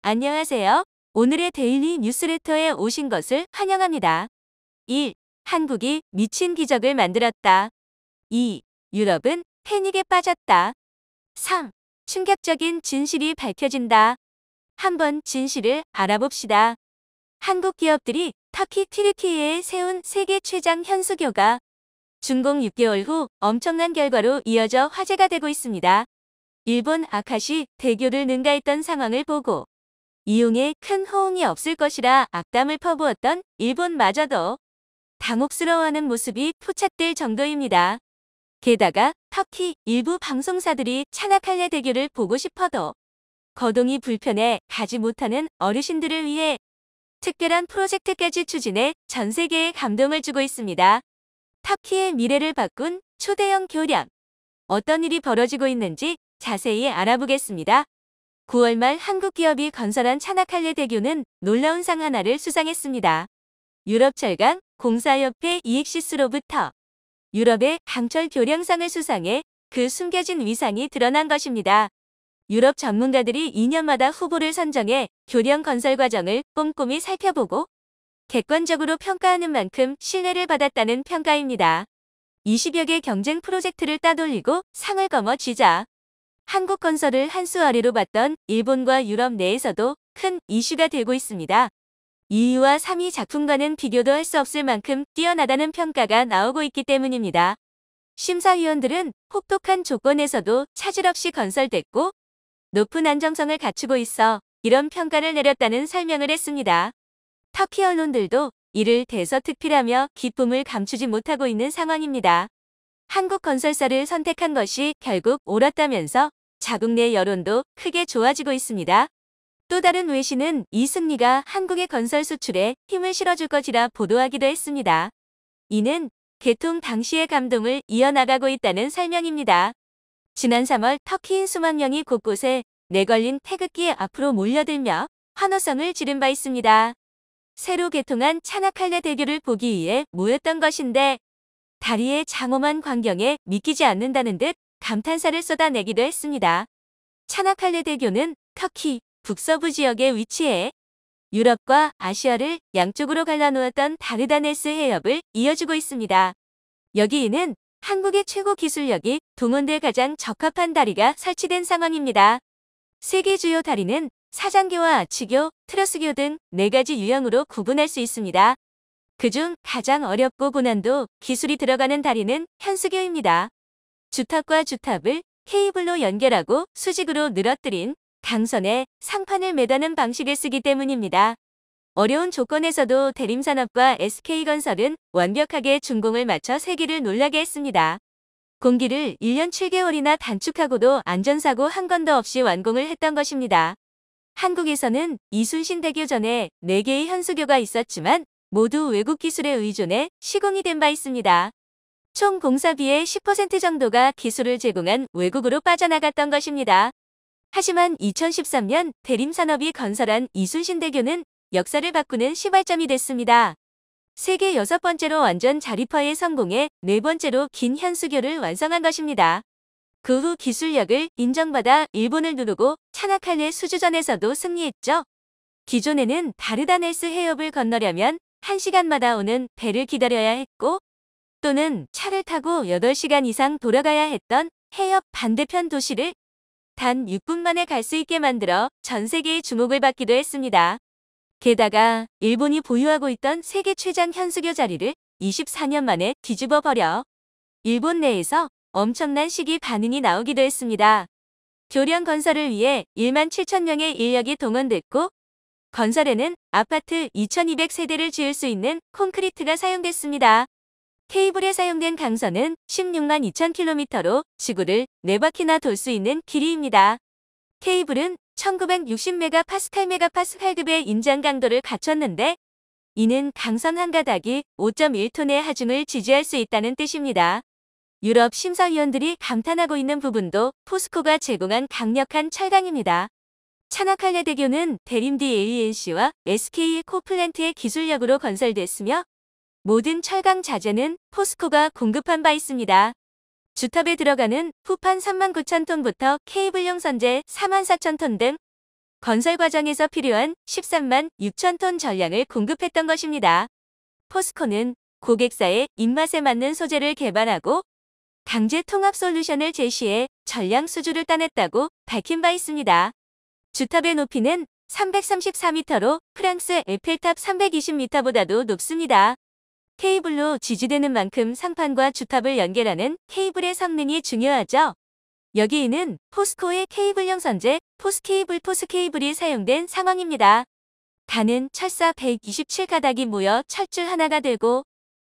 안녕하세요. 오늘의 데일리 뉴스레터에 오신 것을 환영합니다. 1. 한국이 미친 기적을 만들었다. 2. 유럽은 패닉에 빠졌다. 3. 충격적인 진실이 밝혀진다. 한번 진실을 알아봅시다. 한국 기업들이 터키 튀르키예에 세운 세계 최장 현수교가 중공 6개월 후 엄청난 결과로 이어져 화제가 되고 있습니다. 일본 아카시 대교를 능가했던 상황을 보고 이용에 큰 호응이 없을 것이라 악담을 퍼부었던 일본마저도 당혹스러워하는 모습이 포착될 정도입니다. 게다가 터키 일부 방송사들이 찬악할레 대교를 보고 싶어도 거동이 불편해 가지 못하는 어르신들을 위해 특별한 프로젝트까지 추진해 전 세계에 감동을 주고 있습니다. 터키의 미래를 바꾼 초대형 교량. 어떤 일이 벌어지고 있는지 자세히 알아보겠습니다. 9월 말 한국 기업이 건설한 찬악칼레 대교는 놀라운 상 하나를 수상했습니다. 유럽 철강 공사협회 이익시스로부터 유럽의 강철 교량상을 수상해 그 숨겨진 위상이 드러난 것입니다. 유럽 전문가들이 2년마다 후보를 선정해 교량 건설 과정을 꼼꼼히 살펴보고 객관적으로 평가하는 만큼 신뢰를 받았다는 평가입니다. 20여 개 경쟁 프로젝트를 따돌리고 상을 거머쥐자 한국 건설을 한 수 아래로 봤던 일본과 유럽 내에서도 큰 이슈가 되고 있습니다. 2위와 3위 작품과는 비교도 할 수 없을 만큼 뛰어나다는 평가가 나오고 있기 때문입니다. 심사위원들은 혹독한 조건에서도 차질 없이 건설됐고 높은 안정성을 갖추고 있어 이런 평가를 내렸다는 설명을 했습니다. 터키 언론들도 이를 대서특필하며 기쁨을 감추지 못하고 있는 상황입니다. 한국 건설사를 선택한 것이 결국 옳았다면서 자국 내 여론도 크게 좋아지고 있습니다. 또 다른 외신은 이 승리가 한국의 건설 수출에 힘을 실어줄 것이라 보도하기도 했습니다. 이는 개통 당시의 감동을 이어나가고 있다는 설명입니다. 지난 3월 터키인 수만 명이 곳곳에 내걸린 태극기에 앞으로 몰려들며 환호성을 지른 바 있습니다. 새로 개통한 차나칼레 대교를 보기 위해 모였던 것인데 다리의 장엄한 광경에 믿기지 않는다는 듯 감탄사를 쏟아내기도 했습니다. 차나칼레 대교는 터키 북서부 지역에 위치해 유럽과 아시아를 양쪽으로 갈라놓았던 다르다네스 해협을 이어주고 있습니다. 여기에는 한국의 최고 기술력이 동원될 가장 적합한 다리가 설치된 상황입니다. 세계 주요 다리는 사장교와 아치교, 트러스교 등 4가지 유형으로 구분할 수 있습니다. 그 중 가장 어렵고 고난도 기술이 들어가는 다리는 현수교입니다. 주탑과 주탑을 케이블로 연결하고 수직으로 늘어뜨린 강선에 상판을 매다는 방식을 쓰기 때문입니다. 어려운 조건에서도 대림산업과 SK건설은 완벽하게 준공을 맞춰 세기를 놀라게 했습니다. 공기를 1년 7개월이나 단축하고도 안전사고 한 건도 없이 완공을 했던 것입니다. 한국에서는 이순신 대교 전에 4개의 현수교가 있었지만 모두 외국 기술에 의존해 시공이 된 바 있습니다. 총 공사비의 10% 정도가 기술을 제공한 외국으로 빠져나갔던 것입니다. 하지만 2013년 대림산업이 건설한 이순신대교는 역사를 바꾸는 시발점이 됐습니다. 세계 여섯 번째로 완전 자립화에 성공해 네 번째로 긴 현수교를 완성한 것입니다. 그 후 기술력을 인정받아 일본을 누르고 차나칼레 수주전에서도 승리했죠. 기존에는 다르다네스 해협을 건너려면 1시간마다 오는 배를 기다려야 했고 또는 차를 타고 8시간 이상 돌아가야 했던 해협 반대편 도시를 단 6분 만에 갈 수 있게 만들어 전 세계의 주목을 받기도 했습니다. 게다가 일본이 보유하고 있던 세계 최장 현수교 자리를 24년 만에 뒤집어 버려 일본 내에서 엄청난 시기 반응이 나오기도 했습니다. 교량 건설을 위해 1만 7천 명의 인력이 동원됐고 건설에는 아파트 2200세대를 지을 수 있는 콘크리트가 사용됐습니다. 케이블에 사용된 강선은 16만 2천 킬로미터로 지구를 4바퀴나 돌 수 있는 길이입니다. 케이블은 1960메가파스칼메가파스칼급의 인장 강도를 갖췄는데 이는 강선 한 가닥이 5.1톤의 하중을 지지할 수 있다는 뜻입니다. 유럽 심사위원들이 감탄하고 있는 부분도 포스코가 제공한 강력한 철강입니다. 찬악칼레 대교는 대림 DANC와 SK 코플랜트의 기술력으로 건설됐으며 모든 철강 자재는 포스코가 공급한 바 있습니다. 주탑에 들어가는 후판 39,000톤부터 케이블용 선재 44,000톤 등 건설 과정에서 필요한 1 3 6 0 0 0톤 전량을 공급했던 것입니다. 포스코는 고객사의 입맛에 맞는 소재를 개발하고 강제 통합 솔루션을 제시해 전량 수주를 따냈다고 밝힌 바 있습니다. 주탑의 높이는 334m로 프랑스 에펠탑 320m보다도 높습니다. 케이블로 지지되는 만큼 상판과 주탑을 연결하는 케이블의 성능이 중요하죠. 여기에는 포스코의 케이블형 선재 포스케이블 포스케이블이 사용된 상황입니다. 단은 철사 127가닥이 모여 철줄 하나가 되고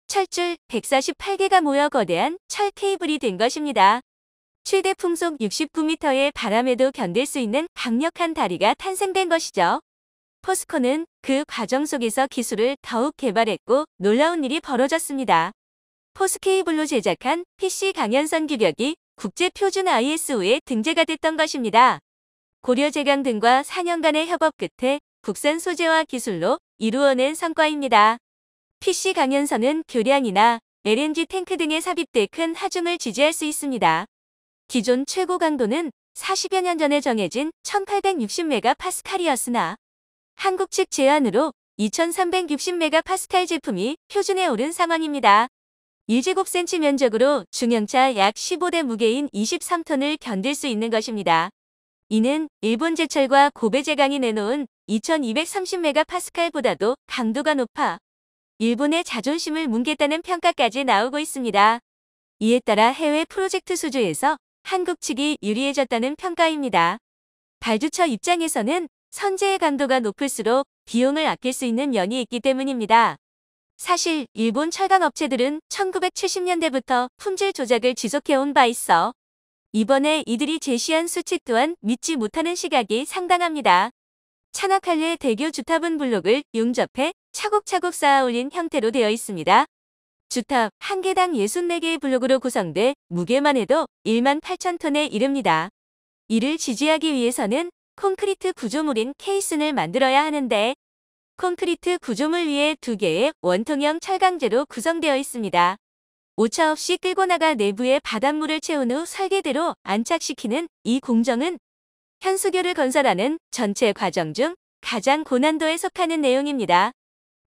철줄 148개가 모여 거대한 철 케이블이 된 것입니다. 최대 풍속 69m의 바람에도 견딜 수 있는 강력한 다리가 탄생된 것이죠. 포스코는 그 과정 속에서 기술을 더욱 개발했고 놀라운 일이 벌어졌습니다. 포스케이블로 제작한 PC 강연선 규격이 국제 표준 ISO에 등재가 됐던 것입니다. 고려제강 등과 4년간의 협업 끝에 국산 소재와 기술로 이루어낸 성과입니다. PC 강연선은 교량이나 LNG 탱크 등에 삽입돼 큰 하중을 지지할 수 있습니다. 기존 최고 강도는 40여 년 전에 정해진 1860메가파스칼이었으나 한국 측 제안으로 2360메가 파스칼 제품이 표준에 오른 상황입니다. 1제곱센치 면적으로 중형차 약 15대 무게인 23톤을 견딜 수 있는 것입니다. 이는 일본 제철과 고베 제강이 내놓은 2230메가 파스칼보다도 강도가 높아 일본의 자존심을 뭉갰다는 평가까지 나오고 있습니다. 이에 따라 해외 프로젝트 수주에서 한국 측이 유리해졌다는 평가입니다. 발주처 입장에서는 선제의 강도가 높을수록 비용을 아낄 수 있는 면이 있기 때문입니다. 사실 일본 철강업체들은 1970년대부터 품질 조작을 지속해온 바 있어 이번에 이들이 제시한 수치 또한 믿지 못하는 시각이 상당합니다. 찬악할레 대교 주탑은 블록을 융접해 차곡차곡 쌓아 올린 형태로 되어 있습니다. 주탑 1 개당 64개의 블록으로 구성돼 무게만 해도 1만 8천 톤에 이릅니다. 이를 지지하기 위해서는 콘크리트 구조물인 케이슨을 만들어야 하는데 콘크리트 구조물 위에 두 개의 원통형 철강재로 구성되어 있습니다. 오차 없이 끌고 나가 내부에 바닷물을 채운 후 설계대로 안착시키는 이 공정은 현수교를 건설하는 전체 과정 중 가장 고난도에 속하는 내용입니다.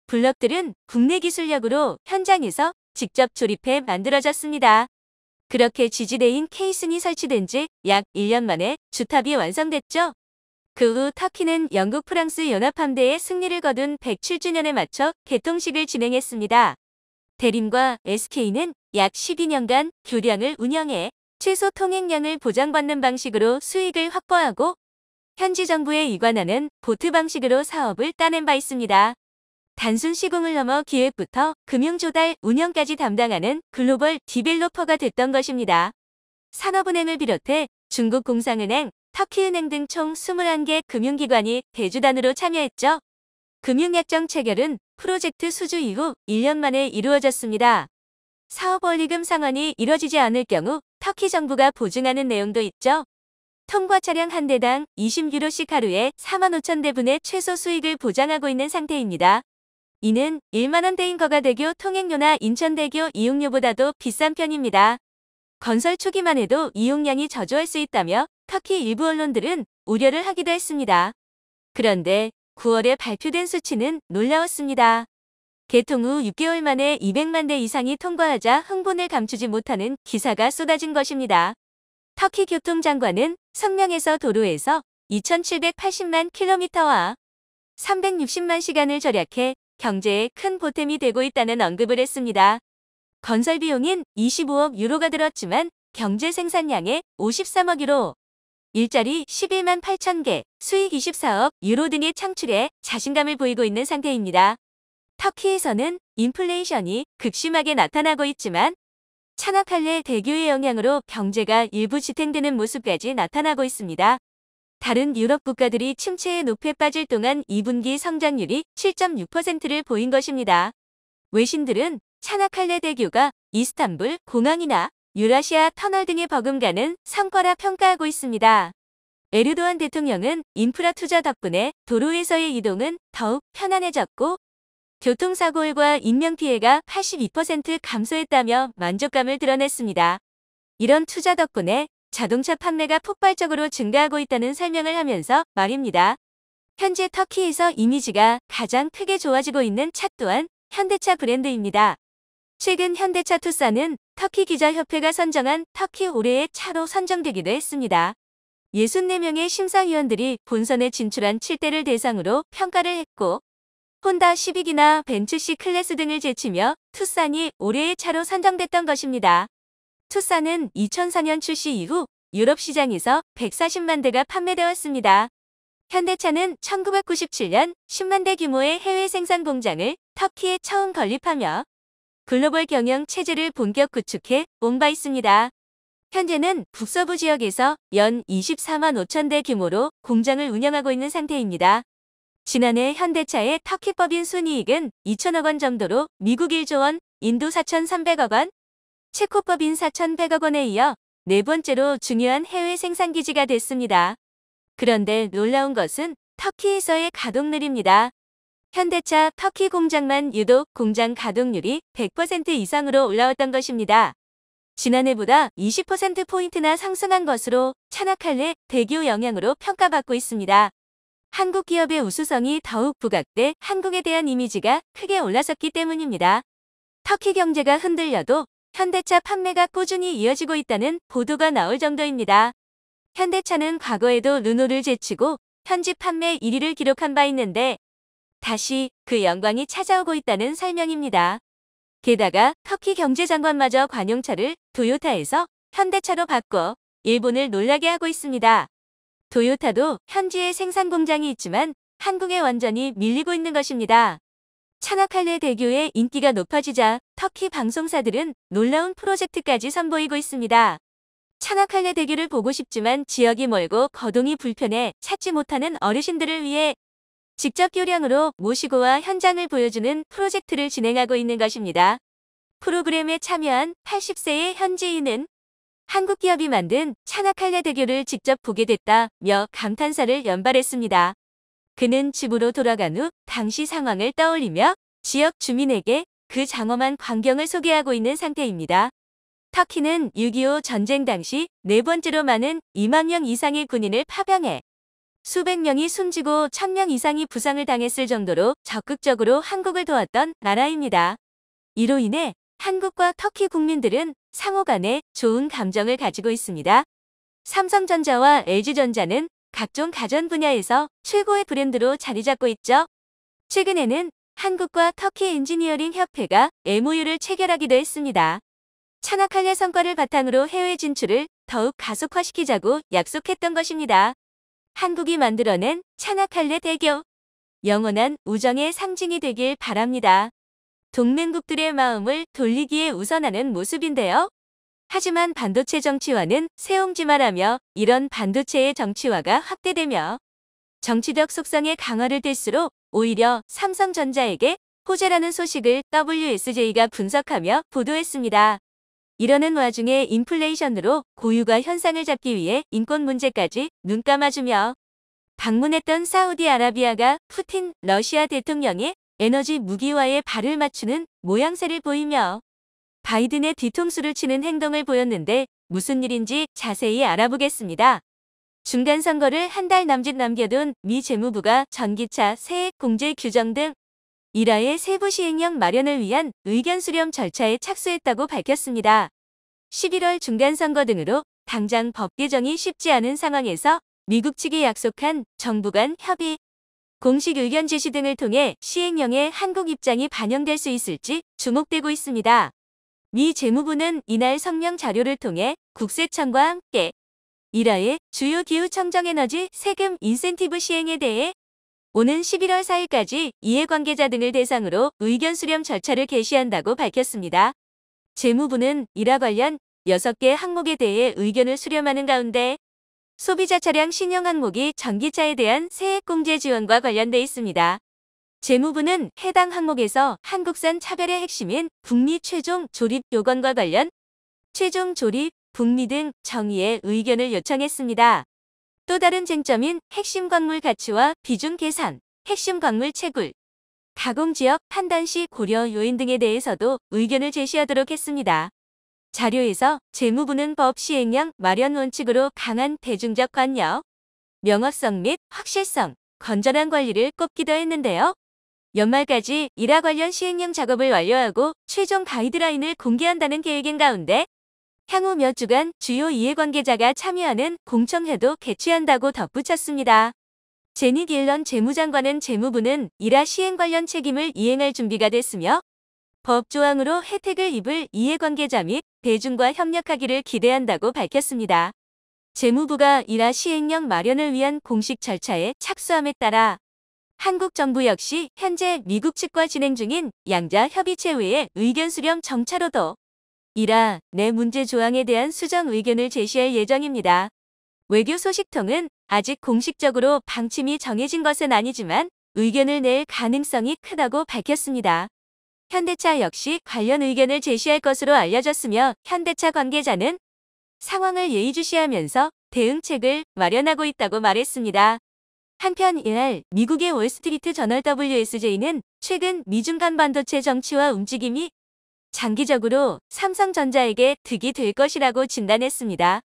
블럭들은 국내 기술력으로 현장에서 직접 조립해 만들어졌습니다. 그렇게 지지대인 케이슨이 설치된 지 약 1년 만에 주탑이 완성됐죠. 그후 터키는 영국 프랑스 연합함대의 승리를 거둔 107주년에 맞춰 개통식을 진행했습니다. 대림과 SK는 약 12년간 교량을 운영해 최소 통행량을 보장받는 방식으로 수익을 확보하고 현지 정부에 이관하는 보트 방식으로 사업을 따낸 바 있습니다. 단순 시공을 넘어 기획부터 금융조달, 운영까지 담당하는 글로벌 디벨로퍼가 됐던 것입니다. 산업은행을 비롯해 중국공상은행, 터키은행 등 총 21개 금융기관이 대주단으로 참여했죠. 금융약정 체결은 프로젝트 수주 이후 1년 만에 이루어졌습니다. 사업 원리금 상환이 이뤄지지 않을 경우 터키 정부가 보증하는 내용도 있죠. 통과 차량 한 대당 20유로씩 하루에 4만 5천 대분의 최소 수익을 보장하고 있는 상태입니다. 이는 1만원대인 거가대교 통행료나 인천대교 이용료보다도 비싼 편입니다. 건설 초기만 해도 이용량이 저조할 수 있다며 터키 일부 언론들은 우려를 하기도 했습니다. 그런데 9월에 발표된 수치는 놀라웠습니다. 개통 후 6개월 만에 200만 대 이상이 통과하자 흥분을 감추지 못하는 기사가 쏟아진 것입니다. 터키 교통장관은 성명에서 도로에서 2780만 킬로미터와 360만 시간을 절약해 경제에 큰 보탬이 되고 있다는 언급을 했습니다. 건설 비용인 25억 유로가 들었지만 경제 생산량의 53억 유로, 일자리 11만 8천 개, 수익 24억 유로 등의 창출에 자신감을 보이고 있는 상태입니다. 터키에서는 인플레이션이 극심하게 나타나고 있지만 찬악칼레대교의 영향으로 경제가 일부 지탱되는 모습까지 나타나고 있습니다. 다른 유럽 국가들이 침체의 높에 빠질 동안 2분기 성장률이 7.6%를 보인 것입니다. 외신들은 찬악칼레 대교가 이스탄불 공항이나 유라시아 터널 등의 버금가는 성과라 평가하고 있습니다. 에르도안 대통령은 인프라 투자 덕분에 도로에서의 이동은 더욱 편안해졌고 교통사고율과 인명피해가 82% 감소했다며 만족감을 드러냈습니다. 이런 투자 덕분에 자동차 판매가 폭발적으로 증가하고 있다는 설명을 하면서 말입니다. 현재 터키에서 이미지가 가장 크게 좋아지고 있는 차 또한 현대차 브랜드입니다. 최근 현대차 투싼은 터키 기자협회가 선정한 터키 올해의 차로 선정되기도 했습니다. 64명의 심사위원들이 본선에 진출한 7대를 대상으로 평가를 했고 혼다 시빅기나 벤츠 C 클래스 등을 제치며 투싼이 올해의 차로 선정됐던 것입니다. 투싼은 2004년 출시 이후 유럽 시장에서 140만 대가 판매되었습니다. 현대차는 1997년 10만 대 규모의 해외 생산 공장을 터키에 처음 건립하며 글로벌 경영 체제를 본격 구축해 온 바 있습니다. 현재는 북서부 지역에서 연 24만 5천 대 규모로 공장을 운영하고 있는 상태입니다. 지난해 현대차의 터키법인 순이익은 2천억 원 정도로 미국 1조 원, 인도 4,300억 원, 체코법인 4,100억 원에 이어 네 번째로 중요한 해외 생산기지가 됐습니다. 그런데 놀라운 것은 터키에서의 가동률입니다. 현대차 터키 공장만 유독 공장 가동률이 100% 이상으로 올라왔던 것입니다. 지난해보다 20%포인트나 상승한 것으로 찬악칼래 대규 영향으로 평가받고 있습니다. 한국 기업의 우수성이 더욱 부각돼 한국에 대한 이미지가 크게 올라섰기 때문입니다. 터키 경제가 흔들려도 현대차 판매가 꾸준히 이어지고 있다는 보도가 나올 정도입니다. 현대차는 과거에도 르노를 제치고 현지 판매 1위를 기록한 바 있는데 다시 그 영광이 찾아오고 있다는 설명입니다. 게다가 터키 경제장관마저 관용차를 도요타에서 현대차로 바꿔 일본을 놀라게 하고 있습니다. 도요타도 현지에 생산 공장이 있지만 한국에 완전히 밀리고 있는 것입니다. 차나칼레 대교의 인기가 높아지자 터키 방송사들은 놀라운 프로젝트까지 선보이고 있습니다. 차나칼레 대교를 보고 싶지만 지역이 멀고 거동이 불편해 찾지 못하는 어르신들을 위해 직접 교량으로 모시고 와 현장을 보여주는 프로젝트를 진행하고 있는 것입니다. 프로그램에 참여한 80세의 현지인은 한국 기업이 만든 찬악칼레 대교를 직접 보게 됐다며 감탄사를 연발했습니다. 그는 집으로 돌아간 후 당시 상황을 떠올리며 지역 주민에게 그 장엄한 광경을 소개하고 있는 상태입니다. 터키는 6.25 전쟁 당시 네 번째로 많은 2만 명 이상의 군인을 파병해 수백 명이 숨지고 천 명 이상이 부상을 당했을 정도로 적극적으로 한국을 도왔던 나라입니다. 이로 인해 한국과 터키 국민들은 상호 간에 좋은 감정을 가지고 있습니다. 삼성전자와 LG전자는 각종 가전 분야에서 최고의 브랜드로 자리 잡고 있죠. 최근에는 한국과 터키 엔지니어링 협회가 MOU를 체결하기도 했습니다. 찬학할례 성과를 바탕으로 해외 진출을 더욱 가속화시키자고 약속했던 것입니다. 한국이 만들어낸 찬악칼레 대교. 영원한 우정의 상징이 되길 바랍니다. 동맹국들의 마음을 돌리기에 우선하는 모습인데요. 하지만 반도체 정치화는 세옹지마라며 이런 반도체의 정치화가 확대되며 정치적 속성의 강화를 띨수록 오히려 삼성전자에게 호재라는 소식을 WSJ가 분석하며 보도했습니다. 이러는 와중에 인플레이션으로 고유가 현상을 잡기 위해 인권 문제까지 눈 감아주며 방문했던 사우디아라비아가 푸틴 러시아 대통령의 에너지 무기화에 발을 맞추는 모양새를 보이며 바이든의 뒤통수를 치는 행동을 보였는데 무슨 일인지 자세히 알아보겠습니다. 중간 선거를 한 달 남짓 남겨둔 미 재무부가 전기차 세액 공제 규정 등 이라의 세부 시행령 마련을 위한 의견 수렴 절차에 착수했다고 밝혔습니다. 11월 중간선거 등으로 당장 법 개정이 쉽지 않은 상황에서 미국 측이 약속한 정부 간 협의, 공식 의견 제시 등을 통해 시행령에 한국 입장이 반영될 수 있을지 주목되고 있습니다. 미 재무부는 이날 성명 자료를 통해 국세청과 함께 일화의 주요 기후 청정 에너지 세금 인센티브 시행에 대해 오는 11월 4일까지 이해관계자 등을 대상으로 의견 수렴 절차를 개시한다고 밝혔습니다. 재무부는 이라 관련 6개 항목에 대해 의견을 수렴하는 가운데 소비자 차량 신형 항목이 전기차에 대한 세액공제 지원과 관련돼 있습니다. 재무부는 해당 항목에서 한국산 차별의 핵심인 북미 최종 조립 요건과 관련 최종 조립, 북미 등 정의의 의견을 요청했습니다. 또 다른 쟁점인 핵심 건물 가치와 비중 계산, 핵심 건물 채굴, 가공 지역 판단 시 고려 요인 등에 대해서도 의견을 제시하도록 했습니다. 자료에서 재무부는 법 시행령 마련 원칙으로 강한 대중적 관여, 명확성 및 확실성, 건전한 관리를 꼽기도 했는데요. 연말까지 일화 관련 시행령 작업을 완료하고 최종 가이드라인을 공개한다는 계획인 가운데 향후 몇 주간 주요 이해관계자가 참여하는 공청회도 개최한다고 덧붙였습니다. 제니 딜런 재무장관은 재무부는 이라 시행 관련 책임을 이행할 준비가 됐으며 법 조항으로 혜택을 입을 이해관계자 및 대중과 협력하기를 기대한다고 밝혔습니다. 재무부가 이라 시행령 마련을 위한 공식 절차에 착수함에 따라 한국 정부 역시 현재 미국 측과 진행 중인 양자 협의체 외에 의견 수렴 정차로도 이라 내 문제 조항에 대한 수정 의견을 제시할 예정입니다. 외교 소식통은 아직 공식적으로 방침이 정해진 것은 아니지만 의견을 낼 가능성이 크다고 밝혔습니다. 현대차 역시 관련 의견을 제시할 것으로 알려졌으며 현대차 관계자는 상황을 예의주시하면서 대응책을 마련하고 있다고 말했습니다. 한편 이날 미국의 월스트리트 저널 WSJ는 최근 미중 간 반도체 정치와 움직임이 장기적으로 삼성전자에게 득이 될 것이라고 진단했습니다.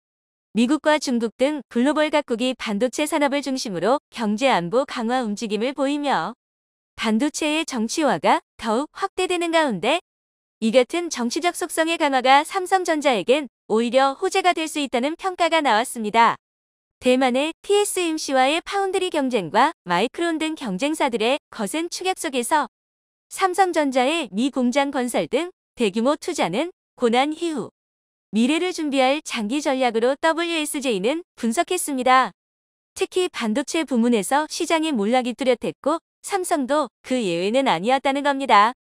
미국과 중국 등 글로벌 각국이 반도체 산업을 중심으로 경제 안보 강화 움직임을 보이며 반도체의 정치화가 더욱 확대되는 가운데 이 같은 정치적 속성의 강화가 삼성전자에겐 오히려 호재가 될 수 있다는 평가가 나왔습니다. 대만의 TSMC와의 파운드리 경쟁과 마이크론 등 경쟁사들의 거센 추격 속에서 삼성전자의 미 공장 건설 등 대규모 투자는 고난 희후. 미래를 준비할 장기 전략으로 WSJ는 분석했습니다. 특히 반도체 부문에서 시장의 몰락이 뚜렷했고 삼성도 그 예외는 아니었다는 겁니다.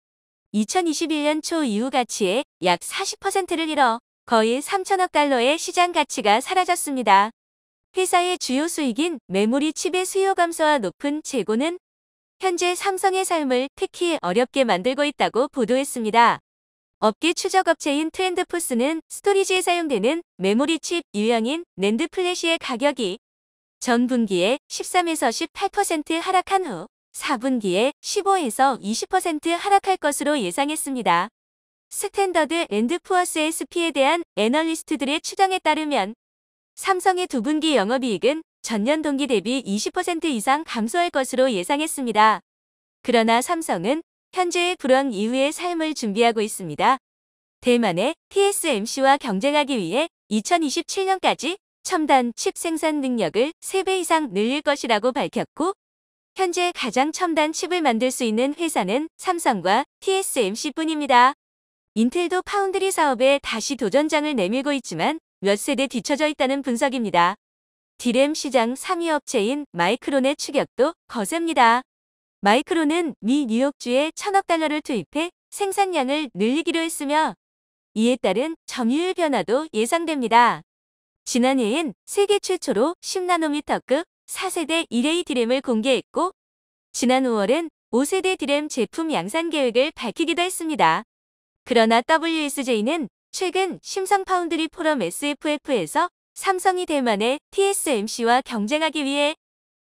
2021년 초 이후 가치의 약 40%를 잃어 거의 3천억 달러의 시장 가치가 사라졌습니다. 회사의 주요 수익인 메모리 칩의 수요 감소와 높은 재고는 현재 삼성의 삶을 특히 어렵게 만들고 있다고 보도했습니다. 업계 추적 업체인 트렌드포스는 스토리지에 사용되는 메모리 칩 유형인 낸드 플래시의 가격이 전 분기에 13에서 18% 하락한 후 4분기에 15에서 20% 하락할 것으로 예상했습니다. 스탠더드 랜드푸어스의 스피에 대한 애널리스트들의 추정에 따르면 삼성의 두 분기 영업이익은 전년 동기 대비 20% 이상 감소할 것으로 예상했습니다. 그러나 삼성은 현재의 불황 이후의 삶을 준비하고 있습니다. 대만의 TSMC와 경쟁하기 위해 2027년까지 첨단 칩 생산 능력을 3배 이상 늘릴 것이라고 밝혔고 현재 가장 첨단 칩을 만들 수 있는 회사는 삼성과 TSMC뿐입니다. 인텔도 파운드리 사업에 다시 도전장을 내밀고 있지만 몇 세대 뒤처져 있다는 분석입니다. 디램 시장 3위 업체인 마이크론의 추격도 거셉니다. 마이크로는 미 뉴욕주에 천억 달러를 투입해 생산량을 늘리기로 했으며 이에 따른 점유율 변화도 예상됩니다. 지난해엔 세계 최초로 10나노미터급 4세대 1A 디램을 공개했고 지난 5월엔 5세대 디램 제품 양산 계획을 밝히기도 했습니다. 그러나 WSJ는 최근 심성 파운드리 포럼 SFF에서 삼성이 대만의 TSMC와 경쟁하기 위해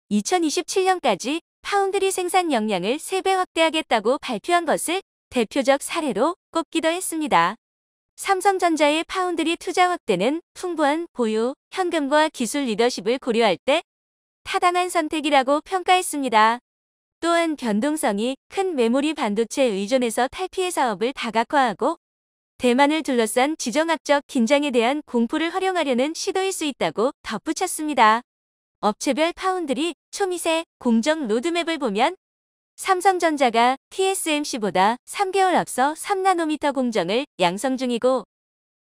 2027년까지 파운드리 생산 역량을 3배 확대하겠다고 발표한 것을 대표적 사례로 꼽기도 했습니다. 삼성전자의 파운드리 투자 확대는 풍부한 보유, 현금과 기술 리더십을 고려할 때 타당한 선택이라고 평가했습니다. 또한 변동성이 큰 메모리 반도체 의존에서 탈피해 사업을 다각화하고 대만을 둘러싼 지정학적 긴장에 대한 공포를 활용하려는 시도일 수 있다고 덧붙였습니다. 업체별 파운드리 초미세 공정 로드맵을 보면 삼성전자가 TSMC보다 3개월 앞서 3나노미터 공정을 양성 중이고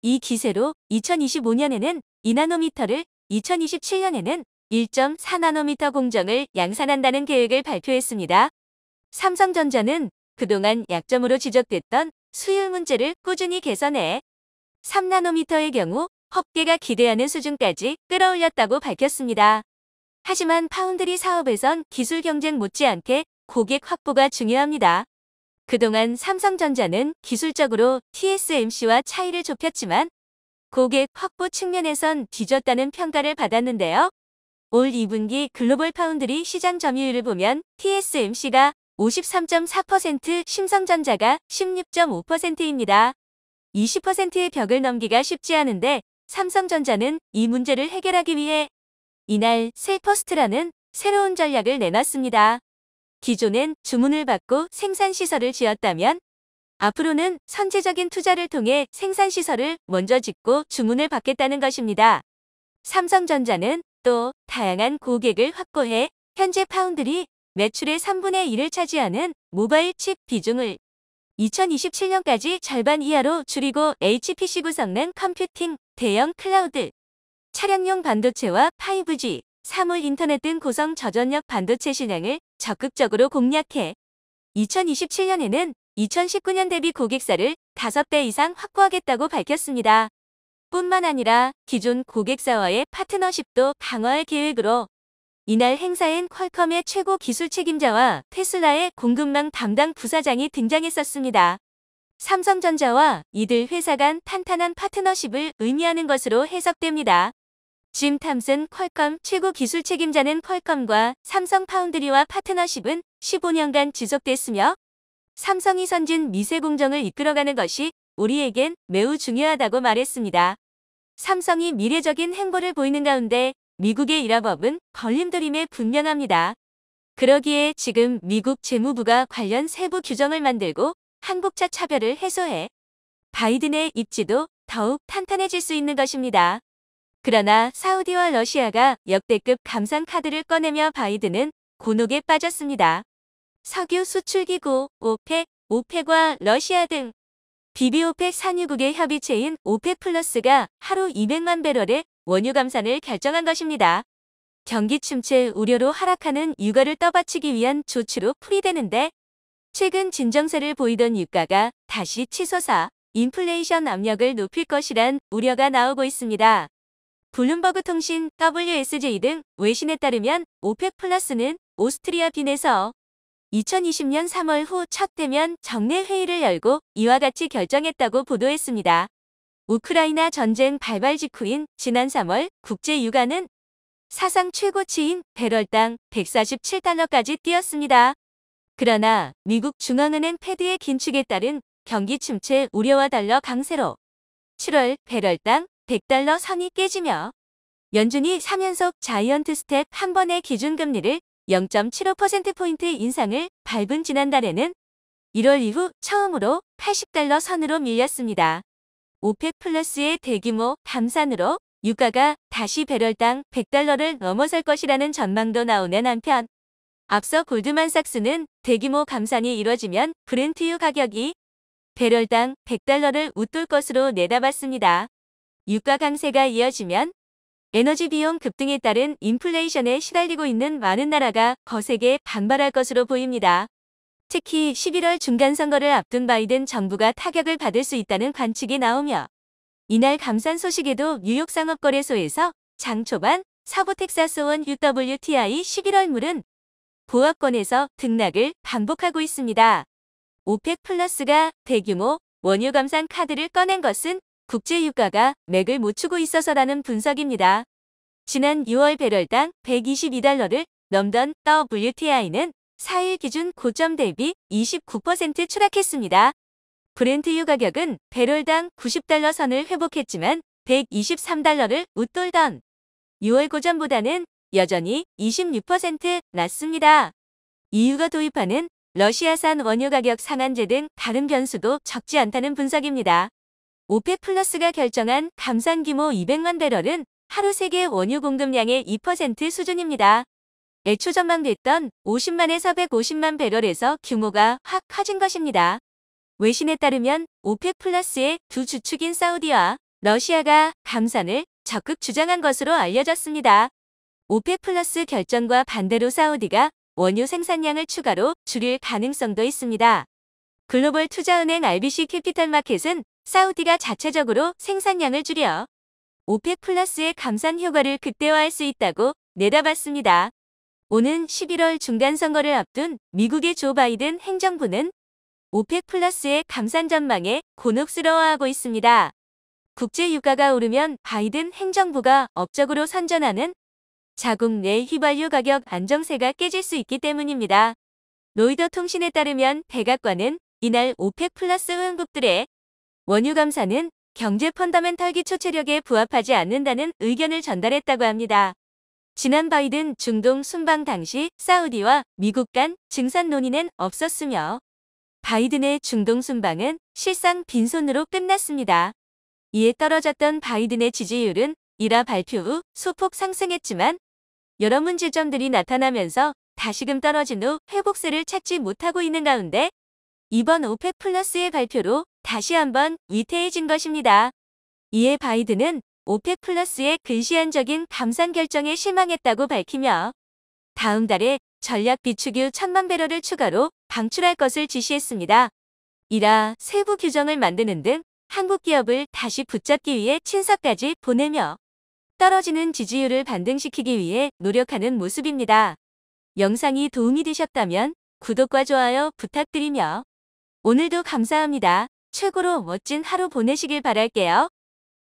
이 기세로 2025년에는 2나노미터를 2027년에는 1.4나노미터 공정을 양산한다는 계획을 발표했습니다. 삼성전자는 그동안 약점으로 지적됐던 수율 문제를 꾸준히 개선해 3나노미터의 경우 업계가 기대하는 수준까지 끌어올렸다고 밝혔습니다. 하지만 파운드리 사업에선 기술 경쟁 못지않게 고객 확보가 중요합니다. 그동안 삼성전자는 기술적으로 TSMC와 차이를 좁혔지만 고객 확보 측면에선 뒤졌다는 평가를 받았는데요. 올 2분기 글로벌 파운드리 시장 점유율을 보면 TSMC가 53.4%, 심성전자가 16.5%입니다. 20%의 벽을 넘기가 쉽지 않은데 삼성전자는 이 문제를 해결하기 위해 이날 셀퍼스트라는 새로운 전략을 내놨습니다. 기존엔 주문을 받고 생산시설을 지었다면 앞으로는 선제적인 투자를 통해 생산시설을 먼저 짓고 주문을 받겠다는 것입니다. 삼성전자는 또 다양한 고객을 확보해 현재 파운드리 매출의 3분의 1을 차지하는 모바일 칩 비중을 2027년까지 절반 이하로 줄이고 HPC 구성능 컴퓨팅, 대형 클라우드, 차량용 반도체와 5G, 사물 인터넷 등 고성 저전력 반도체 시장을 적극적으로 공략해 2027년에는 2019년 대비 고객사를 5배 이상 확보하겠다고 밝혔습니다. 뿐만 아니라 기존 고객사와의 파트너십도 강화할 계획으로 이날 행사엔 퀄컴의 최고 기술 책임자와 테슬라의 공급망 담당 부사장이 등장했었습니다. 삼성전자와 이들 회사 간 탄탄한 파트너십을 의미하는 것으로 해석됩니다. 짐 탐슨 퀄컴 최고 기술 책임자는 퀄컴과 삼성 파운드리와 파트너십은 15년간 지속됐으며 삼성이 선진 미세 공정을 이끌어가는 것이 우리에겐 매우 중요하다고 말했습니다. 삼성이 미래적인 행보를 보이는 가운데 미국의 일화법은 걸림돌임에 분명합니다. 그러기에 지금 미국 재무부가 관련 세부 규정을 만들고 한국차 차별을 해소해 바이든의 입지도 더욱 탄탄해질 수 있는 것입니다. 그러나 사우디와 러시아가 역대급 감상 카드를 꺼내며 바이든은 곤혹에 빠졌습니다. 석유 수출기구 오펙, 오펙과 러시아 등 비비오펙 산유국의 협의체인 오펙 플러스가 하루 200만 배럴의 원유 감산을 결정한 것입니다. 경기 침체 우려로 하락하는 유가를 떠받치기 위한 조치로 풀이되는데 최근 진정세를 보이던 유가가 다시 치솟아 인플레이션 압력을 높일 것이란 우려가 나오고 있습니다. 블룸버그 통신 WSJ 등 외신에 따르면 오펙 플러스는 오스트리아 빈에서 2020년 3월 후 첫 대면 정례 회의를 열고 이와 같이 결정했다고 보도했습니다. 우크라이나 전쟁 발발 직후인 지난 3월 국제 유가는 사상 최고치인 배럴당 147달러까지 뛰었습니다. 그러나 미국 중앙은행 패드의 긴축에 따른 경기 침체 우려와 달러 강세로 7월 배럴당 100달러 선이 깨지며 연준이 3연속 자이언트 스텝 한 번의 기준금리를 0.75%포인트 인상을 밟은 지난달에는 1월 이후 처음으로 80달러 선으로 밀렸습니다. 오펙 플러스의 대규모 감산으로 유가가 다시 배럴당 100달러를 넘어설 것이라는 전망도 나오는 한편 앞서 골드만삭스는 대규모 감산이 이뤄지면 브랜트유 가격이 배럴당 100달러를 웃돌 것으로 내다봤습니다. 유가 강세가 이어지면 에너지 비용 급등에 따른 인플레이션에 시달리고 있는 많은 나라가 거세게 반발할 것으로 보입니다. 특히 11월 중간선거를 앞둔 바이든 정부가 타격을 받을 수 있다는 관측이 나오며 이날 감산 소식에도 뉴욕 상업거래소에서 장 초반 사부 텍사스원 UWTI 11월물은 보합권에서 등락을 반복하고 있습니다. 오펙 플러스가 대규모 원유 감산 카드를 꺼낸 것은 국제유가가 맥을 못 추고 있어서라는 분석입니다. 지난 6월 배럴당 122달러를 넘던 WTI는 4일 기준 고점 대비 29% 추락했습니다. 브랜트유 가격은 배럴당 90달러 선을 회복했지만 123달러를 웃돌던 6월 고점보다는 여전히 26% 낮습니다. 이유가 도입하는 러시아산 원유 가격 상한제 등 다른 변수도 적지 않다는 분석입니다. 오페 플러스가 결정한 감산 규모 200만 배럴은 하루 세계 원유 공급량의 2% 수준입니다. 애초 전망됐던 50만에서 150만 배럴에서 규모가 확 커진 것입니다. 외신에 따르면 오펙 플러스의 두 주축인 사우디와 러시아가 감산을 적극 주장한 것으로 알려졌습니다. 오펙 플러스 결정과 반대로 사우디가 원유 생산량을 추가로 줄일 가능성도 있습니다. 글로벌 투자은행 RBC 캐피탈 마켓은 사우디가 자체적으로 생산량을 줄여 오펙 플러스의 감산 효과를 극대화할 수 있다고 내다봤습니다. 오는 11월 중간 선거를 앞둔 미국의 조 바이든 행정부는 오펙 플러스의 감산 전망에 곤혹스러워하고 있습니다. 국제 유가가 오르면 바이든 행정부가 업적으로 선전하는 자국 내 휘발유 가격 안정세가 깨질 수 있기 때문입니다. 로이더 통신에 따르면 백악관은 이날 오펙 플러스 회원국들의 원유 감사는 경제 펀더멘탈 기초 체력에 부합하지 않는다는 의견을 전달했다고 합니다. 지난 바이든 중동 순방 당시 사우디와 미국 간 증산 논의는 없었으며 바이든의 중동 순방은 실상 빈손으로 끝났습니다. 이에 떨어졌던 바이든의 지지율은 이라 발표 후 소폭 상승했지만 여러 문제점들이 나타나면서 다시금 떨어진 후 회복세를 찾지 못하고 있는 가운데 이번 오펙 플러스의 발표로 다시 한번 이태해진 것입니다. 이에 바이든은 오펙 플러스의 근시안적인 감산 결정에 실망했다고 밝히며 다음 달에 전략 비축유 1 천만 배럴을 추가로 방출할 것을 지시했습니다. 이라 세부 규정을 만드는 등 한국 기업을 다시 붙잡기 위해 친서까지 보내며 떨어지는 지지율을 반등시키기 위해 노력하는 모습입니다. 영상이 도움이 되셨다면 구독과 좋아요 부탁드리며 오늘도 감사합니다. 최고로 멋진 하루 보내시길 바랄게요.